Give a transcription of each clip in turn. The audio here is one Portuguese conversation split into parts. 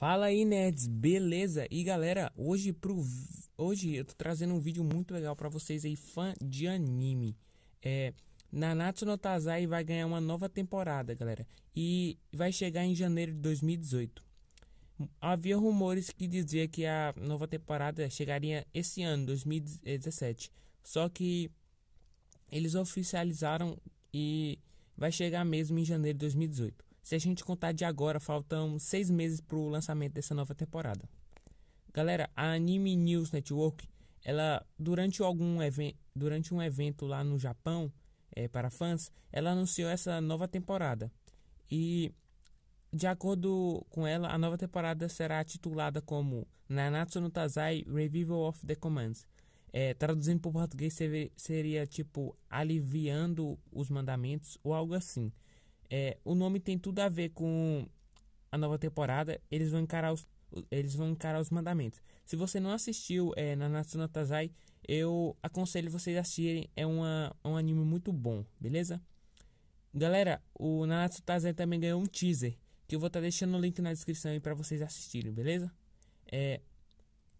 Fala aí, nerds, beleza? E galera, hoje pro hoje eu tô trazendo um vídeo muito legal para vocês aí, fã de anime. É, Nanatsu no Taizai vai ganhar uma nova temporada, galera, e vai chegar em janeiro de 2018. Havia rumores que dizia que a nova temporada chegaria esse ano, 2017. Só que eles oficializaram e vai chegar mesmo em janeiro de 2018 se a gente contar de agora, faltam seis meses para o lançamento dessa nova temporada. Galera, a Anime News Network, ela durante algum evento, durante um evento lá no Japão é, para fãs, ela anunciou essa nova temporada e de acordo com ela, a nova temporada será titulada como Nanatsu no Tazai Revival of the Commands. É, traduzindo para o português seria tipo aliviando os mandamentos ou algo assim. É, o nome tem tudo a ver com a nova temporada. Eles vão encarar os, eles vão encarar os mandamentos. Se você não assistiu é, na Natsuna Tazai, eu aconselho vocês a assistirem. É uma, um anime muito bom, beleza? Galera, o Nanatsu Tazai também ganhou um teaser. Que eu vou estar tá deixando o link na descrição aí para vocês assistirem, beleza? É,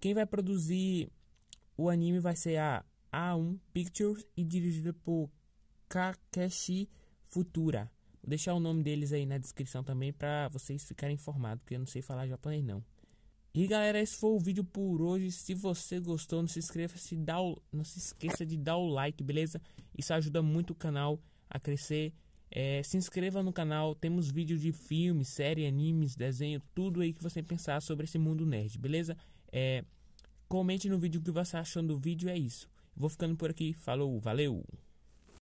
quem vai produzir o anime vai ser a A1 Pictures e dirigido por Kakeshi Futura. Vou deixar o nome deles aí na descrição também para vocês ficarem informados, porque eu não sei falar japonês não. E galera, esse foi o vídeo por hoje. Se você gostou, não se inscreva, se dá o... não se esqueça de dar o like, beleza? Isso ajuda muito o canal a crescer. É, se inscreva no canal, temos vídeos de filmes, séries, animes, desenho, tudo aí que você pensar sobre esse mundo nerd, beleza? É, comente no vídeo o que você achou do vídeo, é isso. Vou ficando por aqui, falou, valeu!